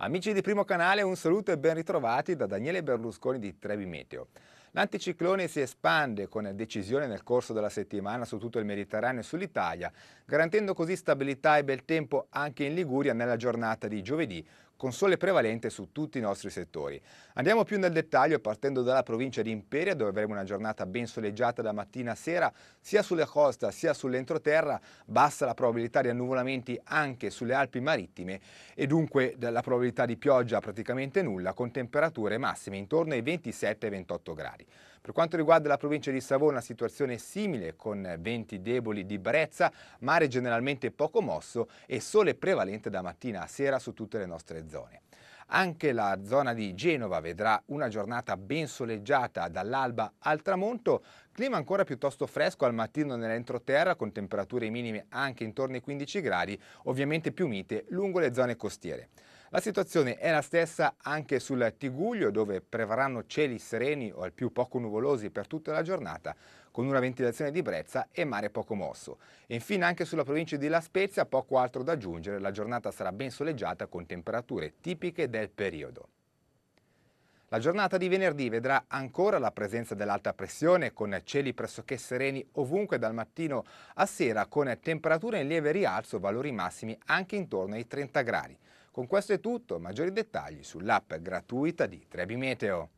Amici di Primo Canale, un saluto e ben ritrovati da Daniele Berlusconi di Trevi Meteo. L'anticiclone si espande con decisione nel corso della settimana su tutto il Mediterraneo e sull'Italia, garantendo così stabilità e bel tempo anche in Liguria nella giornata di giovedì, con sole prevalente su tutti i nostri settori. Andiamo più nel dettaglio partendo dalla provincia di Imperia dove avremo una giornata ben soleggiata da mattina a sera sia sulla costa sia sull'entroterra, bassa la probabilità di annuvolamenti anche sulle Alpi marittime e dunque la probabilità di pioggia praticamente nulla con temperature massime intorno ai 27-28 gradi. Per quanto riguarda la provincia di Savona, la situazione è simile, con venti deboli di brezza, mare generalmente poco mosso e sole prevalente da mattina a sera su tutte le nostre zone. Anche la zona di Genova vedrà una giornata ben soleggiata dall'alba al tramonto, clima ancora piuttosto fresco al mattino nell'entroterra con temperature minime anche intorno ai 15 gradi, ovviamente più mite lungo le zone costiere. La situazione è la stessa anche sul Tiguglio dove prevarranno cieli sereni o al più poco nuvolosi per tutta la giornata con una ventilazione di brezza e mare poco mosso. E infine anche sulla provincia di La Spezia poco altro da aggiungere, la giornata sarà ben soleggiata con temperature tipiche del periodo. La giornata di venerdì vedrà ancora la presenza dell'alta pressione con cieli pressoché sereni ovunque dal mattino a sera con temperature in lieve rialzo, valori massimi anche intorno ai 30 gradi. Con questo è tutto, maggiori dettagli sull'app gratuita di Trebi Meteo.